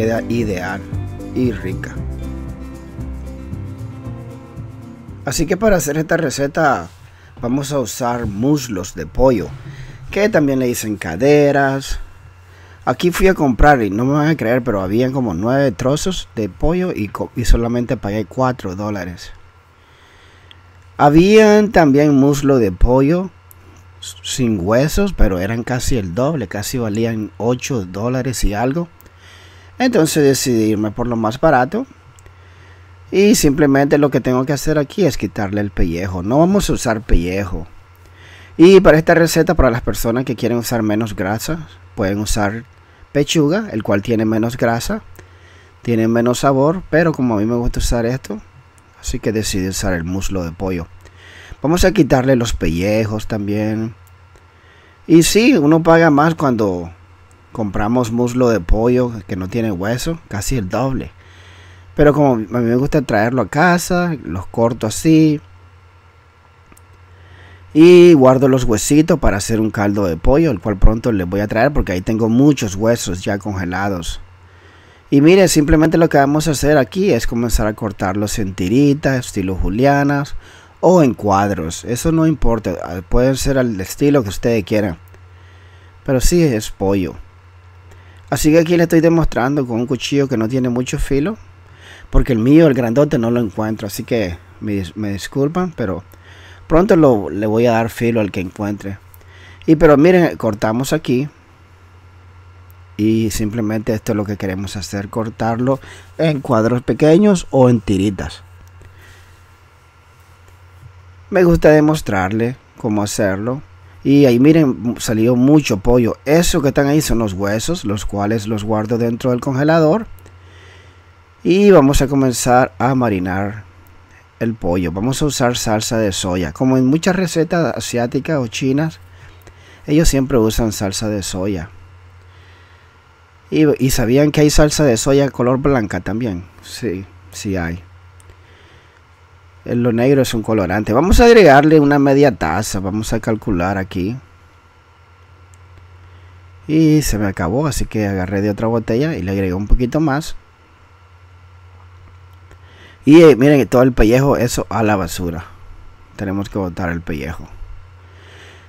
queda ideal y rica. Así que para hacer esta receta vamos a usar muslos de pollo, que también le dicen caderas. Aquí fui a comprar y no me van a creer, pero habían como 9 trozos de pollo y, solamente pagué 4 dólares. Habían también muslo de pollo sin huesos, pero eran casi el doble, casi valían 8 dólares y algo. Entonces decidí irme por lo más barato. Y simplemente lo que tengo que hacer aquí es quitarle el pellejo. No vamos a usar pellejo. Y para esta receta, para las personas que quieren usar menos grasa, pueden usar pechuga, el cual tiene menos grasa, tiene menos sabor, pero como a mí me gusta usar esto, así que decidí usar el muslo de pollo. Vamos a quitarle los pellejos también. Y sí, uno paga más cuando compramos muslo de pollo que no tiene hueso, casi el doble. Pero como a mí me gusta traerlo a casa, los corto así. Y guardo los huesitos para hacer un caldo de pollo, el cual pronto les voy a traer porque ahí tengo muchos huesos ya congelados. Y mire, simplemente lo que vamos a hacer aquí es comenzar a cortarlos en tiritas, estilo julianas o en cuadros. Eso no importa, pueden ser al estilo que ustedes quieran. Pero sí es pollo. Así que aquí le estoy demostrando con un cuchillo que no tiene mucho filo. Porque el mío, el grandote, no lo encuentro. Así que me, disculpan, pero pronto lo, le voy a dar filo al que encuentre. Y pero miren, cortamos aquí. Y simplemente esto es lo que queremos hacer, cortarlo en cuadros pequeños o en tiritas. Me gusta demostrarle cómo hacerlo y ahí miren, salió mucho pollo. Eso que están ahí son los huesos, los cuales los guardo dentro del congelador. Y vamos a comenzar a marinar el pollo. Vamos a usar salsa de soya. Como en muchas recetas asiáticas o chinas, ellos siempre usan salsa de soya. Y, sabían que hay salsa de soya color blanca también. Sí, sí hay. Lo negro es un colorante. Vamos a agregarle una media taza. Vamos a calcular aquí. Y se me acabó, así que agarré de otra botella y le agregué un poquito más. Y eh, miren, todo el pellejo, eso a la basura. Tenemos que botar el pellejo.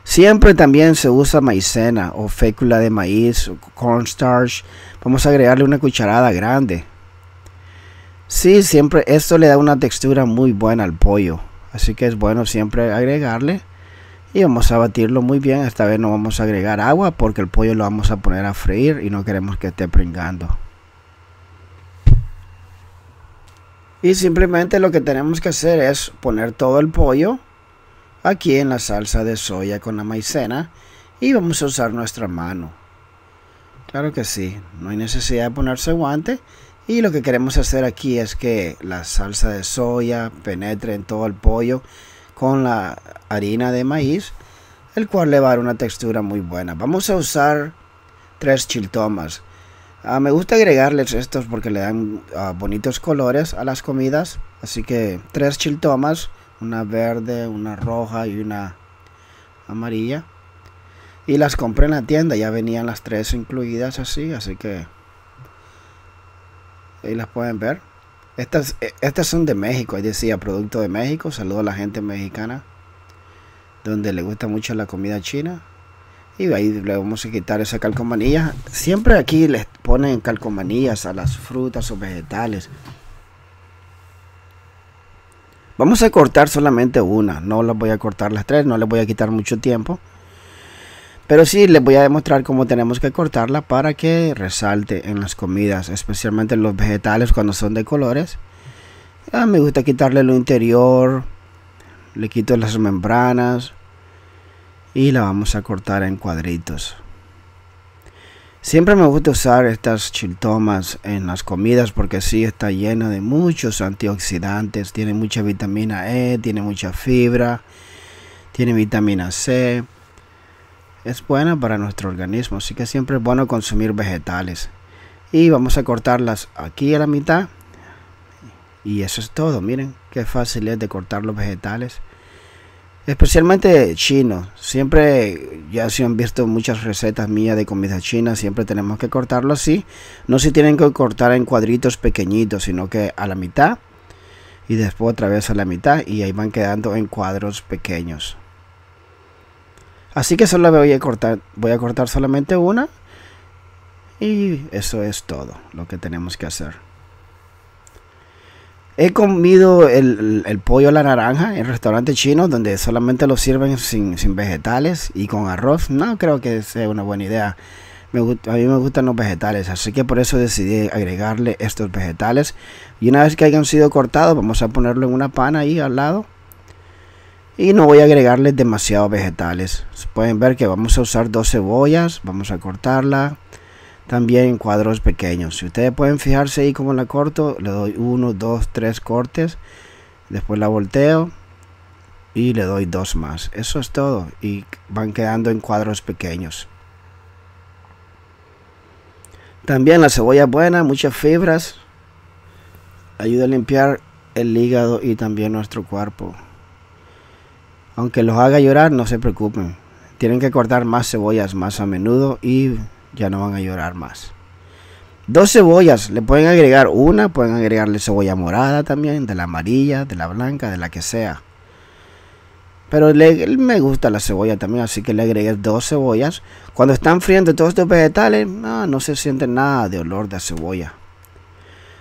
Siempre también se usa maicena o fécula de maíz, cornstarch. Vamos a agregarle una cucharada grande Sí, siempre esto le da una textura muy buena al pollo. Así que es bueno siempre agregarle. Y vamos a batirlo muy bien. Esta vez no vamos a agregar agua porque el pollo lo vamos a poner a freír y no queremos que esté pringando. Y simplemente lo que tenemos que hacer es poner todo el pollo aquí en la salsa de soya con la maicena y vamos a usar nuestra mano. Claro que sí, no hay necesidad de ponerse guante y lo que queremos hacer aquí es que la salsa de soya penetre en todo el pollo con la harina de maíz, el cual le va a dar una textura muy buena. Vamos a usar tres chiltomas. Ah, me gusta agregarles estos porque le dan ah, bonitos colores a las comidas. Así que tres chiltomas, una verde, una roja y una amarilla. Y las compré en la tienda, ya venían las tres incluidas así, así que Ahí las pueden ver. Estas, eh, estas son de México, ahí decía, producto de México. Saludo a la gente mexicana, donde le gusta mucho la comida china. Y ahí le vamos a quitar esa calcomanilla, Siempre aquí les ponen calcomanillas a las frutas o vegetales. Vamos a cortar solamente una, no las voy a cortar las tres, no les voy a quitar mucho tiempo. Pero sí, les voy a demostrar cómo tenemos que cortarla para que resalte en las comidas, especialmente en los vegetales cuando son de colores. me gusta quitarle lo interior, le quito las membranas y la vamos a cortar en cuadritos. Siempre me gusta usar estas chiltomas en las comidas porque sí está llena de muchos antioxidantes, tiene mucha vitamina E, tiene mucha fibra, tiene vitamina C es buena para nuestro organismo, así que siempre es bueno consumir vegetales. Y vamos a cortarlas aquí a la mitad. Y eso es todo, miren qué fácil es de cortar los vegetales. Especialmente chino. Siempre, ya si han visto muchas recetas mías de comida china, siempre tenemos que cortarlo así. No se tienen que cortar en cuadritos pequeñitos, sino que a la mitad y después otra vez a la mitad y ahí van quedando en cuadros pequeños. Así que solo voy a cortar, voy a cortar solamente una. Y eso es todo lo que tenemos que hacer. He comido el, pollo a la naranja en restaurante chino donde solamente lo sirven sin, vegetales y con arroz. No creo que sea una buena idea. Me, a mí me gustan los vegetales, así que por eso decidí agregarle estos vegetales. Y una vez que hayan sido cortados, vamos a ponerlo en una pana ahí al lado y no voy a agregarles demasiados vegetales pueden ver que vamos a usar dos cebollas vamos a cortarla también en cuadros pequeños si ustedes pueden fijarse ahí como la corto le doy uno dos tres cortes después la volteo y le doy dos más eso es todo y van quedando en cuadros pequeños también la cebolla buena muchas fibras ayuda a limpiar el hígado y también nuestro cuerpo aunque los haga llorar, no se preocupen. Tienen que cortar más cebollas más a menudo y ya no van a llorar más. Dos cebollas, le pueden agregar una, pueden agregarle cebolla morada también, de la amarilla, de la blanca, de la que sea. Pero le, me gusta la cebolla también, así que le agregué dos cebollas. Cuando están friendo todos estos vegetales, no, no se siente nada de olor de cebolla.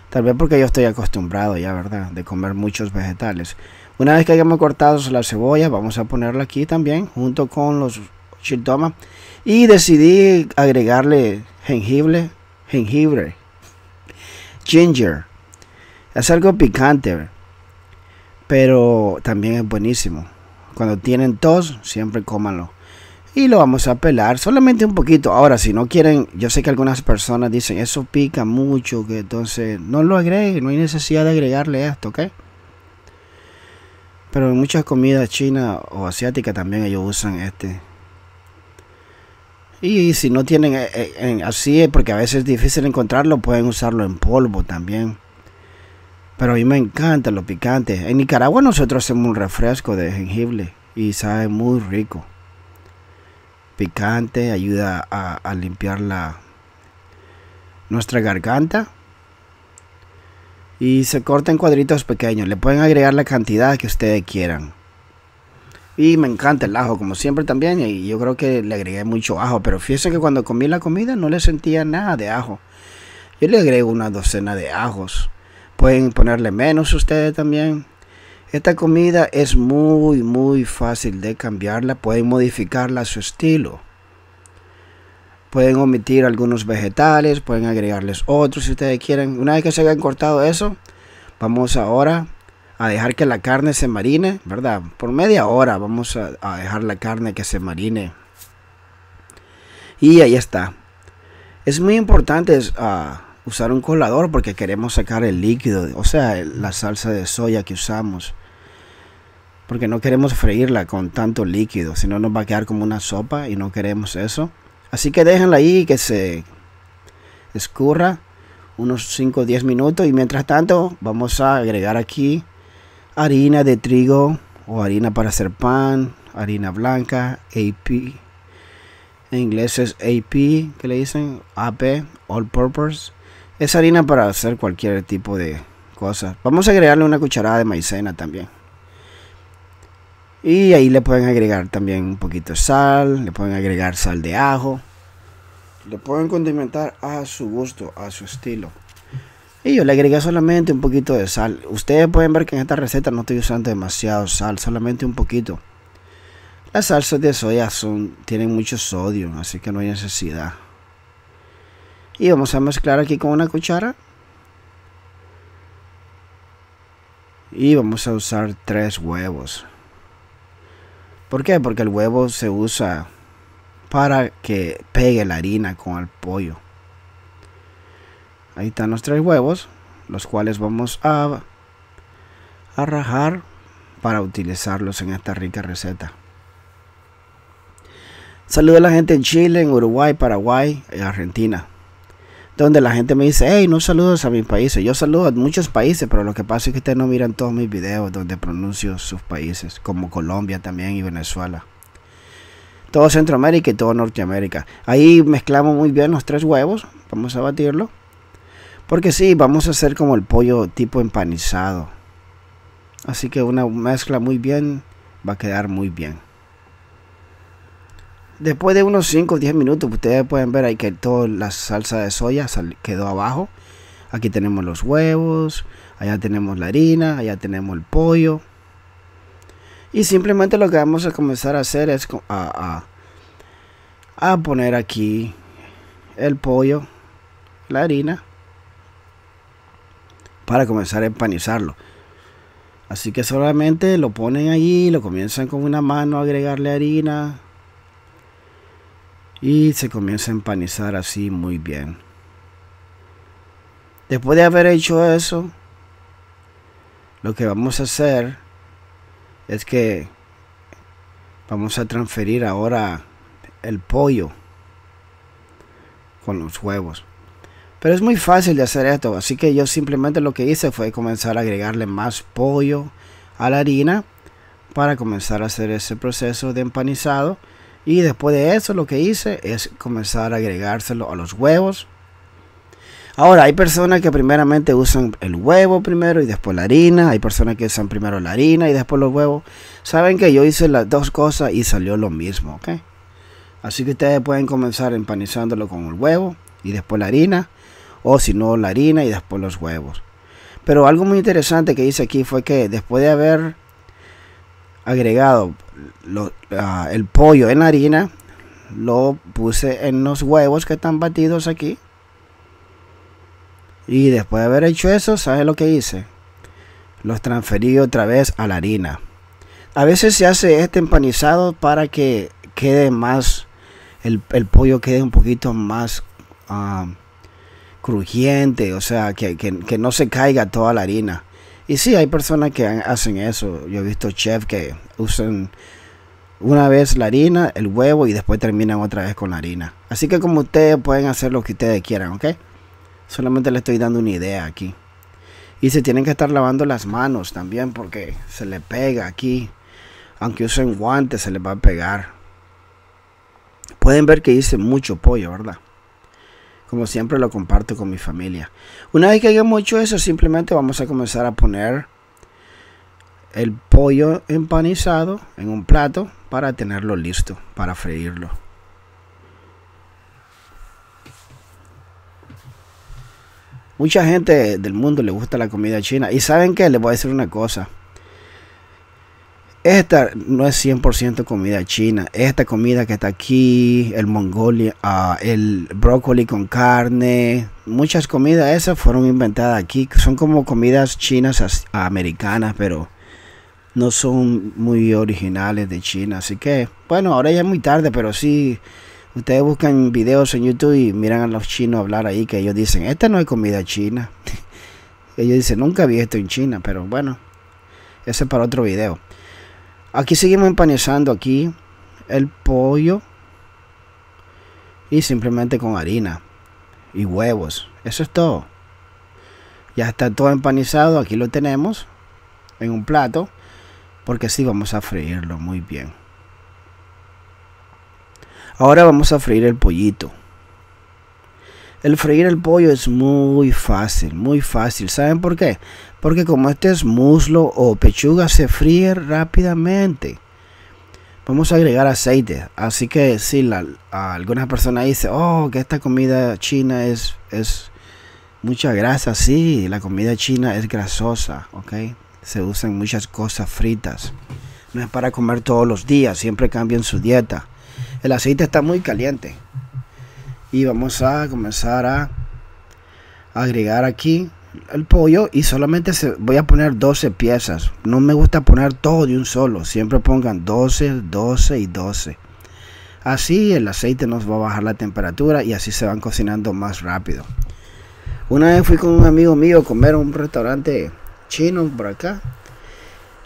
Tal vez porque yo estoy acostumbrado ya, ¿verdad? De comer muchos vegetales. Una vez que hayamos cortado la cebolla, vamos a ponerla aquí también, junto con los chiltomas. Y decidí agregarle jengibre, jengibre, ginger. Es algo picante, pero también es buenísimo. Cuando tienen tos, siempre cómanlo. Y lo vamos a pelar solamente un poquito. Ahora, si no quieren, yo sé que algunas personas dicen, eso pica mucho, que entonces no lo agreguen, no hay necesidad de agregarle esto, ¿ok? Pero en muchas comidas chinas o asiáticas también ellos usan este. Y si no tienen eh, eh, así así, porque a veces es difícil encontrarlo, pueden usarlo en polvo también. Pero a mí me encanta lo picante. En Nicaragua nosotros hacemos un refresco de jengibre y sabe muy rico. Picante, ayuda a, a limpiar la, nuestra garganta y se corta en cuadritos pequeños. Le pueden agregar la cantidad que ustedes quieran. Y me encanta el ajo, como siempre también. Y yo creo que le agregué mucho ajo. Pero fíjense que cuando comí la comida no le sentía nada de ajo. Yo le agrego una docena de ajos. Pueden ponerle menos ustedes también. Esta comida es muy, muy fácil de cambiarla. Pueden modificarla a su estilo. Pueden omitir algunos vegetales, pueden agregarles otros si ustedes quieren. Una vez que se hayan cortado eso, vamos ahora a dejar que la carne se marine, ¿verdad? Por media hora vamos a, dejar la carne que se marine. Y ahí está. Es muy importante ah, usar un colador porque queremos sacar el líquido, o sea, la salsa de soya que usamos. Porque no queremos freírla con tanto líquido, si no nos va a quedar como una sopa y no queremos eso. Así que déjenla ahí que se escurra unos 5 o 10 minutos y mientras tanto vamos a agregar aquí harina de trigo o harina para hacer pan, harina blanca, AP, en inglés es AP, que le dicen AP, All Purpose, es harina para hacer cualquier tipo de cosa. Vamos a agregarle una cucharada de maicena también. Y ahí le pueden agregar también un poquito de sal, le pueden agregar sal de ajo. Le pueden condimentar a su gusto, a su estilo. Y yo le agregué solamente un poquito de sal. Ustedes pueden ver que en esta receta no estoy usando demasiado sal, solamente un poquito. Las salsas de soya son, tienen mucho sodio, así que no hay necesidad. Y vamos a mezclar aquí con una cuchara. Y vamos a usar tres huevos. ¿Por qué? Porque el huevo se usa para que pegue la harina con el pollo. Ahí están los tres huevos, los cuales vamos a, rajar para utilizarlos en esta rica receta. Saludos a la gente en Chile, en Uruguay, Paraguay y Argentina donde la gente me dice, hey, no saludos a mis países. Yo saludo a muchos países, pero lo que pasa es que ustedes no miran todos mis videos donde pronuncio sus países, como Colombia también y Venezuela. Todo Centroamérica y todo Norteamérica. Ahí mezclamos muy bien los tres huevos. Vamos a batirlo. Porque sí, vamos a hacer como el pollo tipo empanizado. Así que una mezcla muy bien va a quedar muy bien. Después de unos 5 o 10 minutos, ustedes pueden ver ahí que toda la salsa de soya quedó abajo. Aquí tenemos los huevos, allá tenemos la harina, allá tenemos el pollo. Y simplemente lo que vamos a comenzar a hacer es a, poner aquí el pollo, la harina, para comenzar a empanizarlo. Así que solamente lo ponen allí, lo comienzan con una mano a agregarle harina, y se comienza a empanizar así muy bien. Después de haber hecho eso, lo que vamos a hacer es que vamos a transferir ahora el pollo con los huevos. Pero es muy fácil de hacer esto, así que yo simplemente lo que hice fue comenzar a agregarle más pollo a la harina para comenzar a hacer ese proceso de empanizado y después de eso lo que hice es comenzar a agregárselo a los huevos. Ahora, hay personas que primeramente usan el huevo primero y después la harina. Hay personas que usan primero la harina y después los huevos. Saben que yo hice las dos cosas y salió lo mismo, ¿ok? Así que ustedes pueden comenzar empanizándolo con el huevo y después la harina. O si no, la harina y después los huevos. Pero algo muy interesante que hice aquí fue que después de haber agregado el pollo en la harina, lo puse en los huevos que están batidos aquí. Y después de haber hecho eso, ¿sabes lo que hice? Los transferí otra vez a la harina. A veces se hace este empanizado para que quede más, el, pollo quede un poquito más ah, crujiente, o sea, que no se caiga toda la harina. Y sí, hay personas que hacen eso. Yo he visto chefs que usan una vez la harina, el huevo y después terminan otra vez con la harina. Así que como ustedes pueden hacer lo que ustedes quieran, ¿ok? Solamente les estoy dando una idea aquí. Y se tienen que estar lavando las manos también porque se le pega aquí. Aunque usen guantes, se les va a pegar. Pueden ver que hice mucho pollo, ¿verdad? como siempre lo comparto con mi familia. Una vez que hayamos hecho eso, simplemente vamos a comenzar a poner el pollo empanizado en un plato para tenerlo listo para freírlo. Mucha gente del mundo le gusta la comida china. Y saben que les voy a decir una cosa esta no es 100% comida china. Esta comida que está aquí, el mongolia, ah, el brócoli con carne, muchas comidas esas fueron inventadas aquí. Son como comidas chinas americanas, pero no son muy originales de China. Así que, bueno, ahora ya es muy tarde, pero sí. Ustedes buscan videos en YouTube y miran a los chinos hablar ahí que ellos dicen, esta no es comida china. ellos dicen, nunca vi esto en China, pero bueno, ese es para otro video. Aquí seguimos empanizando aquí el pollo y simplemente con harina y huevos. Eso es todo. Ya está todo empanizado. Aquí lo tenemos en un plato porque así vamos a freírlo muy bien. Ahora vamos a freír el pollito. El freír el pollo es muy fácil, muy fácil. ¿Saben por qué? porque como este es muslo o pechuga se fríe rápidamente. Vamos a agregar aceite, así que si la, algunas personas dicen, oh, que esta comida china es, es mucha grasa, sí, la comida china es grasosa, se usan muchas cosas fritas, no es para comer todos los días, siempre cambian su dieta. El aceite está muy caliente y vamos a comenzar a agregar aquí el pollo y solamente se, voy a poner 12 piezas. No me gusta poner todo de un solo. Siempre pongan 12, 12 y 12. Así el aceite nos va a bajar la temperatura y así se van cocinando más rápido. Una vez fui con un amigo mío a comer a un restaurante chino por acá.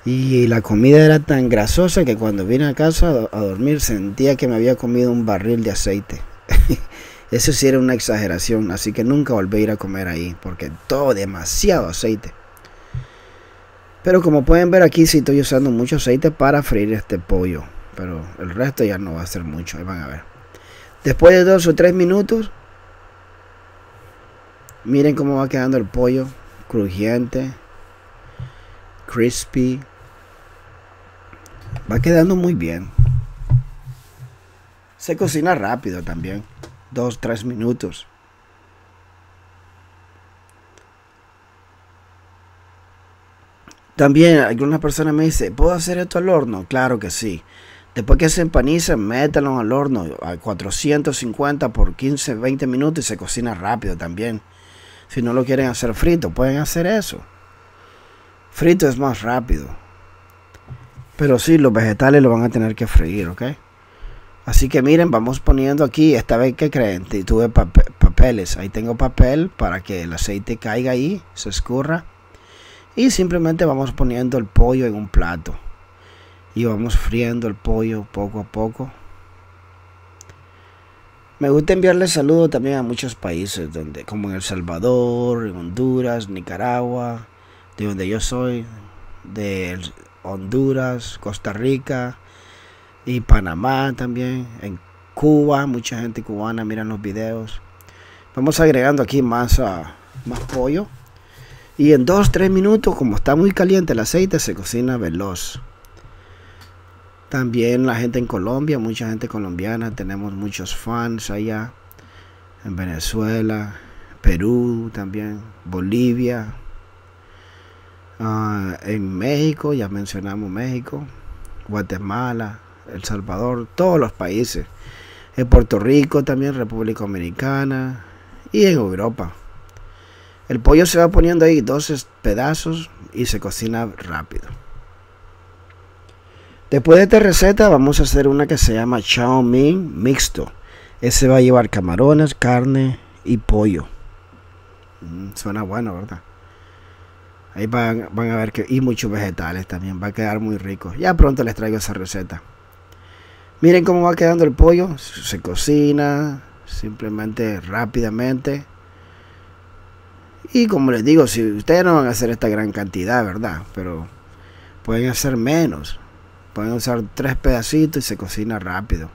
Y la comida era tan grasosa que cuando vine a casa a dormir sentía que me había comido un barril de aceite. Eso sí era una exageración, así que nunca volví a ir a comer ahí, porque todo demasiado aceite. Pero como pueden ver aquí, sí estoy usando mucho aceite para freír este pollo. Pero el resto ya no va a ser mucho, ahí van a ver. Después de dos o tres minutos, miren cómo va quedando el pollo. Crujiente, crispy. Va quedando muy bien. Se cocina rápido también dos, tres minutos. También alguna persona me dice, ¿puedo hacer esto al horno? Claro que sí. Después que se empanice. métanlo al horno a 450 por 15, 20 minutos y se cocina rápido también. Si no lo quieren hacer frito, pueden hacer eso. Frito es más rápido. Pero sí, los vegetales lo van a tener que freír, ¿ok? Así que miren, vamos poniendo aquí, esta vez que creen, tuve papeles, ahí tengo papel para que el aceite caiga ahí, se escurra. Y simplemente vamos poniendo el pollo en un plato. Y vamos friendo el pollo poco a poco. Me gusta enviarles saludos también a muchos países, donde, como en El Salvador, en Honduras, Nicaragua, de donde yo soy, de Honduras, Costa Rica, y Panamá también, en Cuba, mucha gente cubana miran los videos. Vamos agregando aquí más, ah, más pollo. Y en 2-3 minutos, como está muy caliente el aceite, se cocina veloz. También la gente en Colombia, mucha gente colombiana, tenemos muchos fans allá. En Venezuela, Perú también, Bolivia, ah, en México, ya mencionamos México, Guatemala, el Salvador, todos los países. En Puerto Rico también, República Dominicana y en Europa. El pollo se va poniendo ahí dos pedazos y se cocina rápido. Después de esta receta vamos a hacer una que se llama Chao mein mixto. Ese va a llevar camarones, carne y pollo. Mm, suena bueno, ¿verdad? Ahí van, van, a ver que... Y muchos vegetales también. Va a quedar muy rico. Ya pronto les traigo esa receta. Miren cómo va quedando el pollo. Se cocina simplemente rápidamente. Y como les digo, si ustedes no van a hacer esta gran cantidad, ¿verdad? Pero pueden hacer menos. Pueden usar tres pedacitos y se cocina rápido.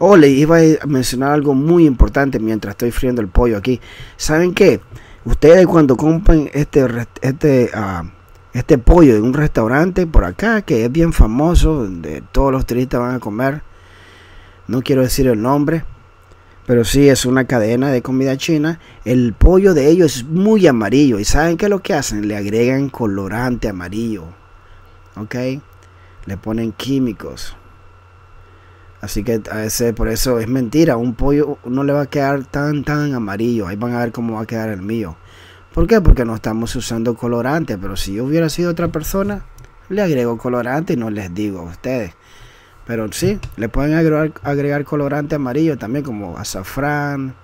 Oh, les iba a mencionar algo muy importante mientras estoy friendo el pollo aquí. ¿Saben qué? Ustedes cuando compren este, este ah, este pollo de un restaurante por acá que es bien famoso, donde todos los turistas van a comer. No quiero decir el nombre, pero sí es una cadena de comida china. El pollo de ellos es muy amarillo y ¿saben qué es lo que hacen? Le agregan colorante amarillo. ¿Ok? Le ponen químicos. Así que a veces por eso es mentira, un pollo no le va a quedar tan tan amarillo. Ahí van a ver cómo va a quedar el mío. ¿Por qué? Porque no estamos usando colorante, pero si yo hubiera sido otra persona, le agrego colorante y no les digo a ustedes. Pero sí, le pueden agregar, colorante amarillo también como azafrán.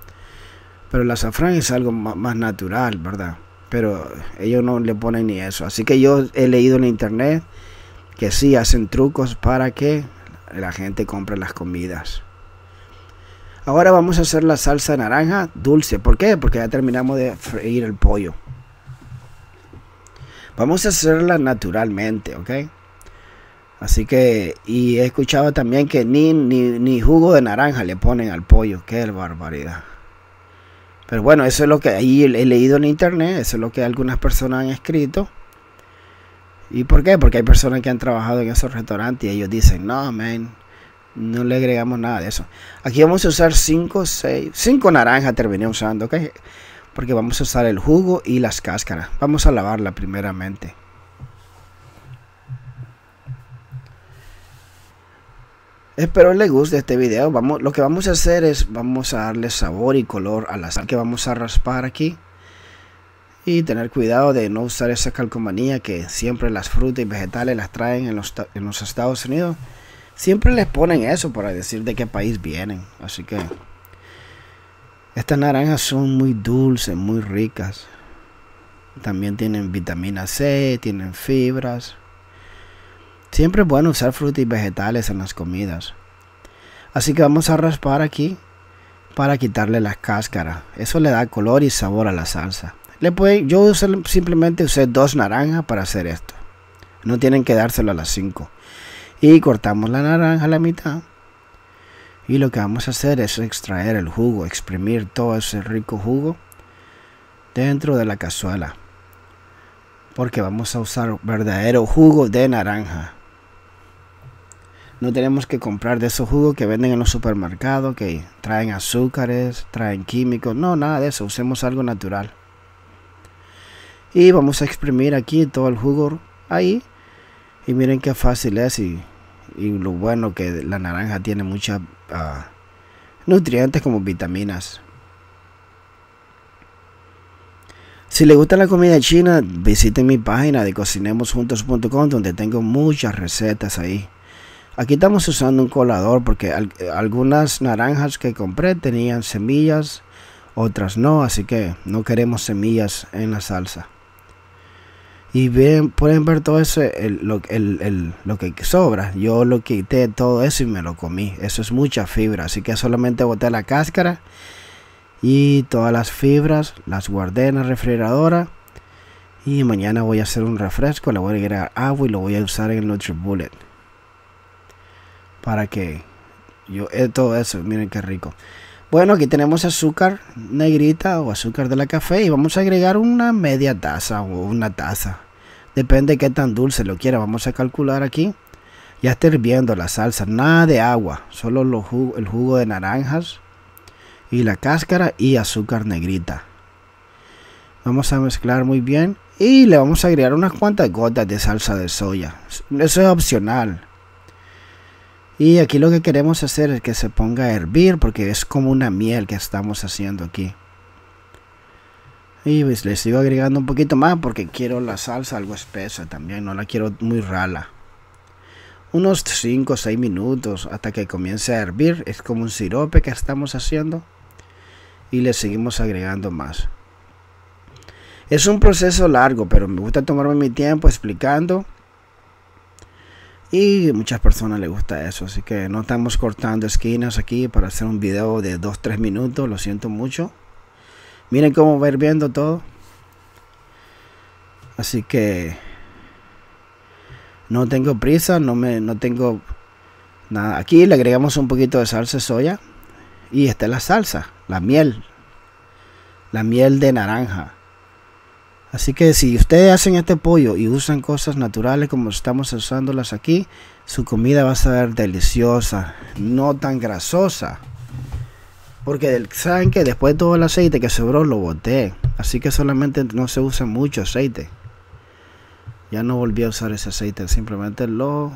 Pero el azafrán es algo más, más natural, ¿verdad? Pero ellos no le ponen ni eso. Así que yo he leído en internet que sí hacen trucos para que la gente compre las comidas. Ahora vamos a hacer la salsa naranja dulce. ¿Por qué? Porque ya terminamos de freír el pollo. Vamos a hacerla naturalmente, ¿ok? Así que, y he escuchado también que ni, ni, ni jugo de naranja le ponen al pollo. ¡Qué barbaridad! Pero bueno, eso es lo que ahí he leído en internet, eso es lo que algunas personas han escrito. ¿Y por qué? Porque hay personas que han trabajado en esos restaurantes y ellos dicen, no, amén." No le agregamos nada de eso. Aquí vamos a usar 5, 6, 5 naranjas terminé usando, ¿ok? Porque vamos a usar el jugo y las cáscaras. Vamos a lavarla primeramente. Espero les guste este video. Vamos, lo que vamos a hacer es, vamos a darle sabor y color a la sal que vamos a raspar aquí. Y tener cuidado de no usar esa calcomanía que siempre las frutas y vegetales las traen en los, en los Estados Unidos. Siempre les ponen eso para decir de qué país vienen. Así que estas naranjas son muy dulces, muy ricas. También tienen vitamina C, tienen fibras. Siempre es bueno usar frutas y vegetales en las comidas. Así que vamos a raspar aquí para quitarle las cáscaras. Eso le da color y sabor a la salsa. Le yo simplemente usé dos naranjas para hacer esto. No tienen que dárselo a las 5 y cortamos la naranja a la mitad. Y lo que vamos a hacer es extraer el jugo, exprimir todo ese rico jugo dentro de la cazuela. Porque vamos a usar verdadero jugo de naranja. No tenemos que comprar de esos jugos que venden en los supermercados, que traen azúcares, traen químicos. No, nada de eso. Usemos algo natural. Y vamos a exprimir aquí todo el jugo ahí. Y miren qué fácil es y y lo bueno que la naranja tiene muchos ah, nutrientes como vitaminas. Si le gusta la comida china, visite mi página de cocinemosjuntos.com donde tengo muchas recetas ahí. Aquí estamos usando un colador porque algunas naranjas que compré tenían semillas, otras no, así que no queremos semillas en la salsa y pueden ver todo eso, lo, que sobra. Yo lo quité todo eso y me lo comí. Eso es mucha fibra, así que solamente boté la cáscara y todas las fibras las guardé en la refrigeradora. Y mañana voy a hacer un refresco, le voy a agregar agua y lo voy a usar en el NutriBullet. Para que yo, eh, todo eso, miren qué rico. Bueno, aquí tenemos azúcar negrita o azúcar de la café y vamos a agregar una media taza o una taza Depende de qué tan dulce lo quiera. Vamos a calcular aquí. Ya está hirviendo la salsa. Nada de agua. Solo el jugo de naranjas. Y la cáscara y azúcar negrita. Vamos a mezclar muy bien. Y le vamos a agregar unas cuantas gotas de salsa de soya. Eso es opcional. Y aquí lo que queremos hacer es que se ponga a hervir porque es como una miel que estamos haciendo aquí. Y pues, le sigo agregando un poquito más porque quiero la salsa algo espesa también, no la quiero muy rala. Unos 5 o 6 minutos hasta que comience a hervir, es como un sirope que estamos haciendo. Y le seguimos agregando más. Es un proceso largo, pero me gusta tomarme mi tiempo explicando. Y muchas personas les gusta eso, así que no estamos cortando esquinas aquí para hacer un video de 2-3 minutos, lo siento mucho. Miren cómo va hirviendo todo. Así que no tengo prisa, no me no tengo nada. Aquí le agregamos un poquito de salsa de soya y esta es la salsa, la miel. La miel de naranja. Así que si ustedes hacen este pollo y usan cosas naturales como estamos usándolas aquí, su comida va a ser deliciosa, no tan grasosa. Porque saben que después de todo el aceite que sobró lo boté. Así que solamente no se usa mucho aceite. Ya no volví a usar ese aceite. Simplemente lo,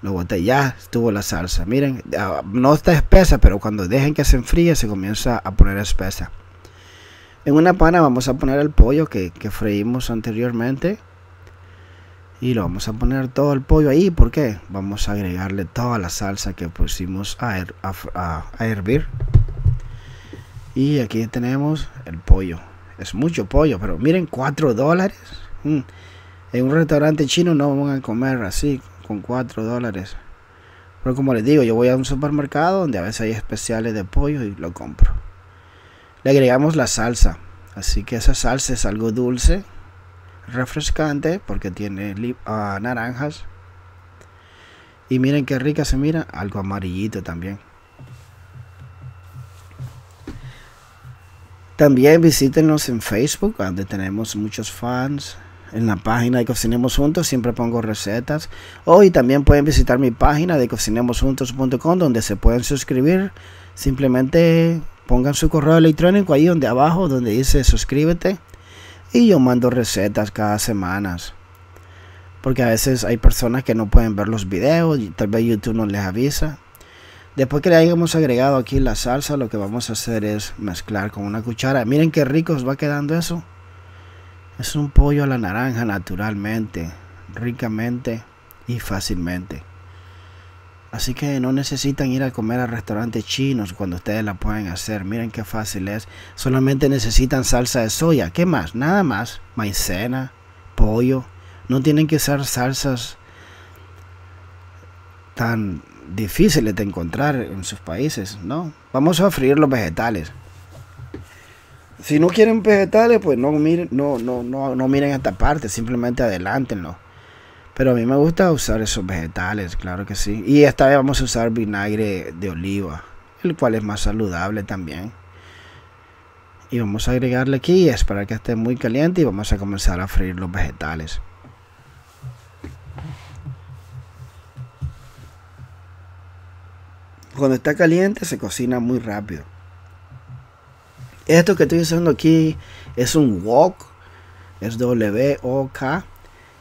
lo boté. Ya estuvo la salsa. Miren, ah, no está espesa, pero cuando dejen que se enfríe se comienza a poner espesa. En una pana vamos a poner el pollo que, freímos anteriormente. Y lo vamos a poner todo el pollo ahí. ¿Por qué? Vamos a agregarle toda la salsa que pusimos a hervir. Y aquí tenemos el pollo. Es mucho pollo, pero miren, 4 dólares. Mm. En un restaurante chino no van a comer así, con 4 dólares. Pero como les digo, yo voy a un supermercado donde a veces hay especiales de pollo y lo compro. Le agregamos la salsa. Así que esa salsa es algo dulce, refrescante, porque tiene ah, naranjas. Y miren qué rica se mira, algo amarillito también. También visítenos en Facebook, donde tenemos muchos fans. En la página de Cocinemos Juntos siempre pongo recetas. Hoy oh, también pueden visitar mi página de cocinemosjuntos.com donde se pueden suscribir. Simplemente pongan su correo electrónico ahí donde abajo donde dice suscríbete y yo mando recetas cada semana. Porque a veces hay personas que no pueden ver los videos y tal vez YouTube no les avisa. Después que le hayamos agregado aquí la salsa, lo que vamos a hacer es mezclar con una cuchara. Miren qué rico va quedando eso. Es un pollo a la naranja naturalmente, ricamente y fácilmente. Así que no necesitan ir a comer a restaurantes chinos cuando ustedes la pueden hacer. Miren qué fácil es. Solamente necesitan salsa de soya. ¿Qué más? Nada más. Maicena, pollo. No tienen que ser salsas tan difíciles de encontrar en sus países, ¿no? Vamos a freír los vegetales. Si no quieren vegetales, pues no miren, no, no, no, miren esta parte, simplemente adelántenlo. Pero a mí me gusta usar esos vegetales, claro que sí. Y esta vez vamos a usar vinagre de oliva, el cual es más saludable también. Y vamos a agregarle aquí y esperar que esté muy caliente y vamos a comenzar a freír los vegetales. cuando está caliente se cocina muy rápido. Esto que estoy usando aquí es un wok, es W-O-K,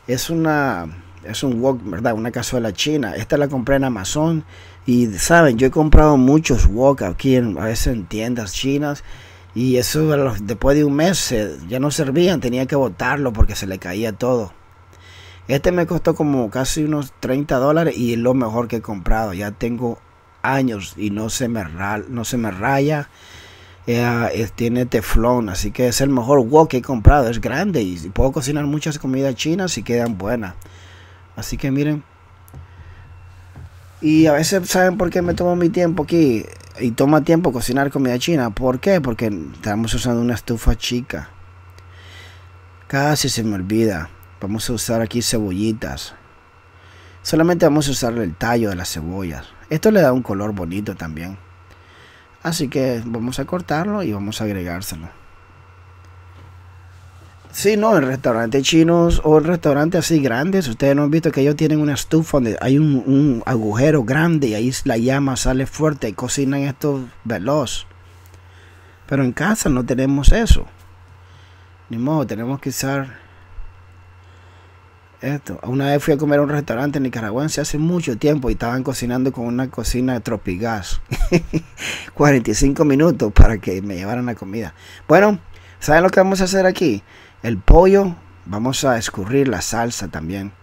es una es un wok, ¿verdad? Una cazuela china. Esta la compré en Amazon y saben, yo he comprado muchos wok aquí en, a veces en tiendas chinas y eso después de un mes ya no servían, tenía que botarlo porque se le caía todo. Este me costó como casi unos 30 dólares y es lo mejor que he comprado. Ya tengo años y no se me, no se me raya. Eh, tiene teflón, así que es el mejor wok que he comprado. Es grande y puedo cocinar muchas comidas chinas y quedan buenas. Así que miren. Y a veces, ¿saben por qué me tomo mi tiempo aquí? Y toma tiempo cocinar comida china. ¿Por qué? Porque estamos usando una estufa chica. Casi se me olvida. Vamos a usar aquí cebollitas. Solamente vamos a usar el tallo de las cebollas. Esto le da un color bonito también. Así que vamos a cortarlo y vamos a agregárselo. Sí, no, en restaurantes chinos o en restaurantes así grandes, ustedes no han visto que ellos tienen una estufa donde hay un, un agujero grande y ahí la llama sale fuerte y cocinan esto veloz. Pero en casa no tenemos eso. Ni modo, tenemos que usar esto. Una vez fui a comer a un restaurante nicaragüense hace mucho tiempo y estaban cocinando con una cocina de tropigas. 45 minutos para que me llevaran la comida. Bueno, ¿saben lo que vamos a hacer aquí? El pollo, vamos a escurrir la salsa también.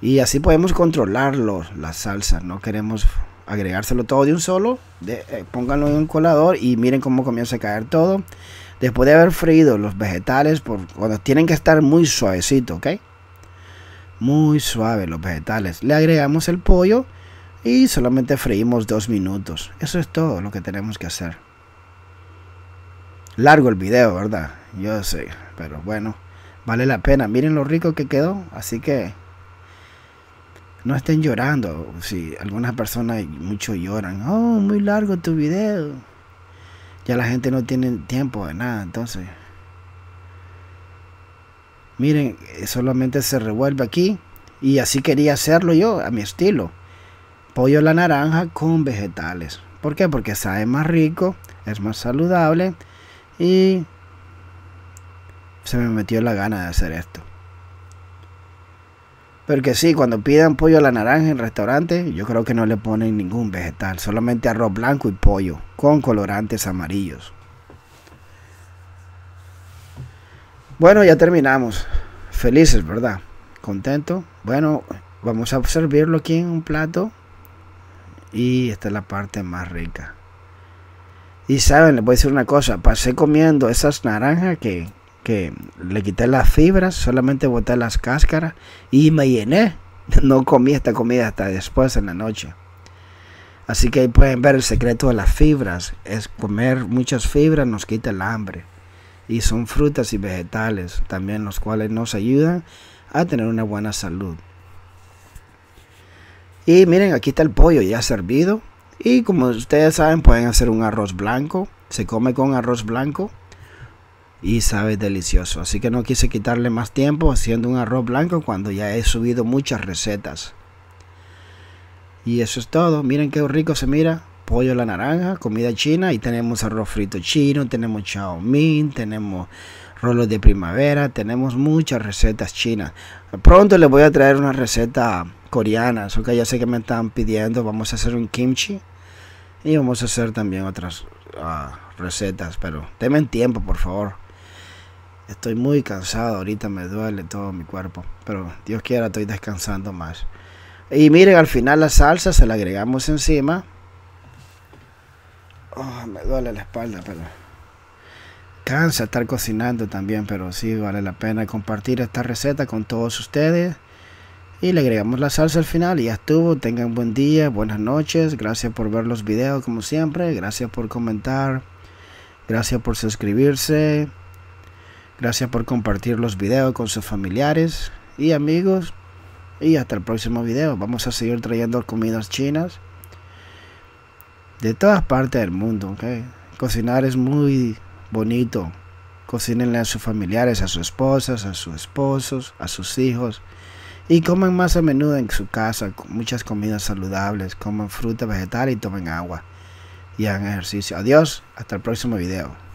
Y así podemos controlarlo, la salsa. No queremos agregárselo todo de un solo. Eh, pónganlo en un colador y miren cómo comienza a caer todo. Después de haber freído los vegetales, por, cuando tienen que estar muy suavecito, ¿ok? muy suave los vegetales. Le agregamos el pollo y solamente freímos dos minutos. Eso es todo lo que tenemos que hacer. Largo el video, ¿verdad? Yo sé, pero bueno, vale la pena. Miren lo rico que quedó, así que no estén llorando. Si algunas personas mucho lloran, oh, muy largo tu video. Ya la gente no tiene tiempo de nada, entonces Miren, solamente se revuelve aquí. Y así quería hacerlo yo, a mi estilo. Pollo a la naranja con vegetales. ¿Por qué? Porque sabe más rico, es más saludable y se me metió la gana de hacer esto. Porque sí, cuando pidan pollo a la naranja en restaurante, yo creo que no le ponen ningún vegetal, solamente arroz blanco y pollo, con colorantes amarillos. Bueno, ya terminamos. Felices, ¿verdad? Contento. Bueno, vamos a servirlo aquí en un plato. Y esta es la parte más rica. Y saben, les voy a decir una cosa. Pasé comiendo esas naranjas que, que le quité las fibras, solamente boté las cáscaras y me llené. No comí esta comida hasta después en la noche. Así que ahí pueden ver el secreto de las fibras. Es comer muchas fibras nos quita el hambre y son frutas y vegetales, también los cuales nos ayudan a tener una buena salud. Y miren, aquí está el pollo ya servido. Y como ustedes saben, pueden hacer un arroz blanco. Se come con arroz blanco y sabe delicioso. Así que no quise quitarle más tiempo haciendo un arroz blanco cuando ya he subido muchas recetas. Y eso es todo. Miren qué rico se mira pollo la naranja, comida china, y tenemos arroz frito chino, tenemos chao min, tenemos rolos de primavera, tenemos muchas recetas chinas. Pronto les voy a traer una receta coreana, eso que ya sé que me están pidiendo, vamos a hacer un kimchi y vamos a hacer también otras ah, recetas, pero denme tiempo, por favor. Estoy muy cansado, ahorita me duele todo mi cuerpo, pero Dios quiera, estoy descansando más. Y miren, al final la salsa se la agregamos encima Ah, me duele la espalda, pero... Cansa estar cocinando también, pero sí vale la pena compartir esta receta con todos ustedes. Y le agregamos la salsa al final y ya estuvo. Tengan buen día, buenas noches. Gracias por ver los videos como siempre. Gracias por comentar. Gracias por suscribirse. Gracias por compartir los videos con sus familiares y amigos. Y hasta el próximo video. Vamos a seguir trayendo comidas chinas de todas partes del mundo. Cocinar es muy bonito. Cocínenle a sus familiares, a sus esposas, a sus esposos, a sus hijos. Y coman más a menudo en su casa muchas comidas saludables. Coman fruta, vegetal y tomen agua. Y hagan ejercicio. Adiós. Hasta el próximo video.